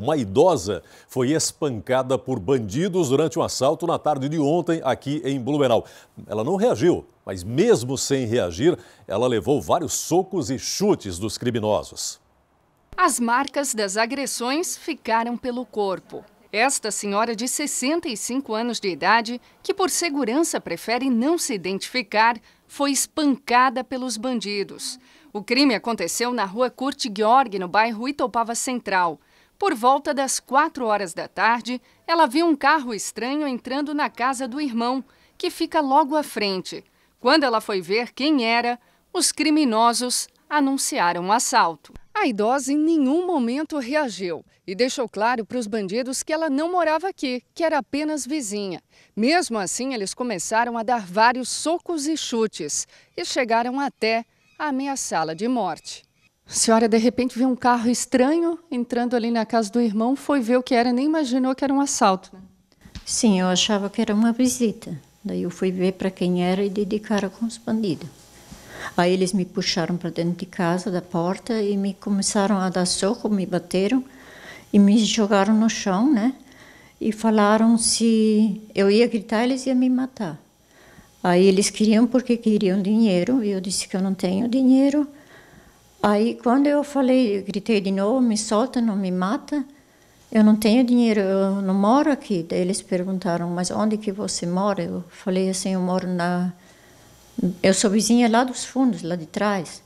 Uma idosa foi espancada por bandidos durante um assalto na tarde de ontem aqui em Blumenau. Ela não reagiu, mas mesmo sem reagir, ela levou vários socos e chutes dos criminosos. As marcas das agressões ficaram pelo corpo. Esta senhora de 65 anos de idade, que por segurança prefere não se identificar, foi espancada pelos bandidos. O crime aconteceu na rua Curte Georg, no bairro Itopava Central. Por volta das quatro horas da tarde, ela viu um carro estranho entrando na casa do irmão, que fica logo à frente. Quando ela foi ver quem era, os criminosos anunciaram o um assalto. A idosa em nenhum momento reagiu e deixou claro para os bandidos que ela não morava aqui, que era apenas vizinha. Mesmo assim, eles começaram a dar vários socos e chutes e chegaram até a ameaçá-la de morte. A senhora de repente viu um carro estranho entrando ali na casa do irmão, foi ver o que era, nem imaginou que era um assalto. Né? Sim, eu achava que era uma visita. Daí eu fui ver para quem era e dedicar cara com os bandidos. Aí eles me puxaram para dentro de casa, da porta, e me começaram a dar soco, me bateram e me jogaram no chão, né? E falaram se eu ia gritar, eles iam me matar. Aí eles queriam porque queriam dinheiro, e eu disse que eu não tenho dinheiro. Aí, quando eu falei, gritei de novo, me solta, não me mata, eu não tenho dinheiro, eu não moro aqui. Daí eles perguntaram, mas onde que você mora? Eu falei assim, eu moro na... Eu sou vizinha lá dos fundos, lá de trás.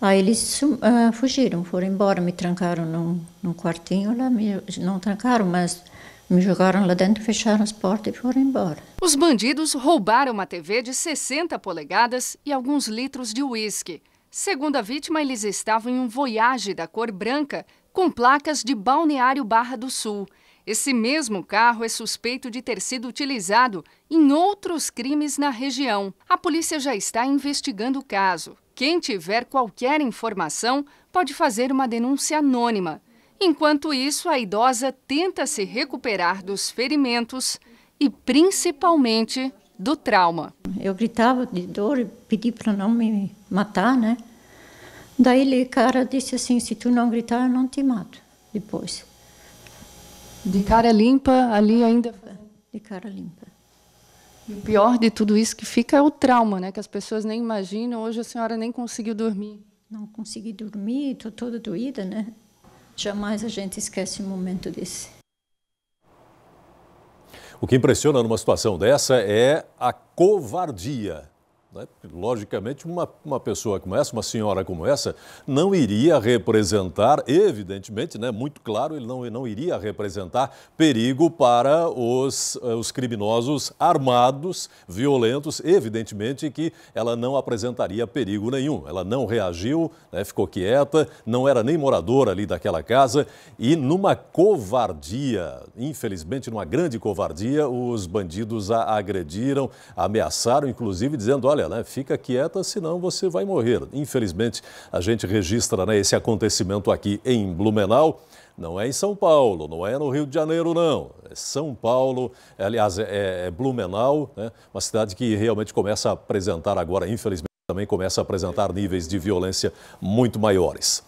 Aí eles uh, fugiram, foram embora, me trancaram num, num quartinho lá, me, não trancaram, mas me jogaram lá dentro, fecharam as portas e foram embora. Os bandidos roubaram uma TV de 60 polegadas e alguns litros de uísque. Segundo a vítima, eles estavam em um Voyage da cor branca, com placas de Balneário Barra do Sul. Esse mesmo carro é suspeito de ter sido utilizado em outros crimes na região. A polícia já está investigando o caso. Quem tiver qualquer informação pode fazer uma denúncia anônima. Enquanto isso, a idosa tenta se recuperar dos ferimentos e principalmente do trauma. Eu gritava de dor, pedi para não me matar, né? Daí ele cara disse assim, se tu não gritar, eu não te mato depois. De cara limpa, ali ainda... De cara limpa. E o pior de tudo isso que fica é o trauma, né? Que as pessoas nem imaginam. Hoje a senhora nem conseguiu dormir. Não consegui dormir, estou toda doída, né? Jamais a gente esquece um momento desse. O que impressiona numa situação dessa é a covardia né? Logicamente, uma, uma pessoa como essa, uma senhora como essa, não iria representar, evidentemente, né, muito claro, ele não, não iria representar perigo para os, eh, os criminosos armados, violentos, evidentemente que ela não apresentaria perigo nenhum. Ela não reagiu, né, ficou quieta, não era nem moradora ali daquela casa e numa covardia, infelizmente, numa grande covardia, os bandidos a agrediram, ameaçaram, inclusive dizendo, olha, olha, né, fica quieta, senão você vai morrer. Infelizmente, a gente registra né, esse acontecimento aqui em Blumenau. Não é em São Paulo, não é no Rio de Janeiro, não. É São Paulo, é, aliás, é, é, é Blumenau, né, uma cidade que realmente começa a apresentar agora, infelizmente, também começa a apresentar níveis de violência muito maiores.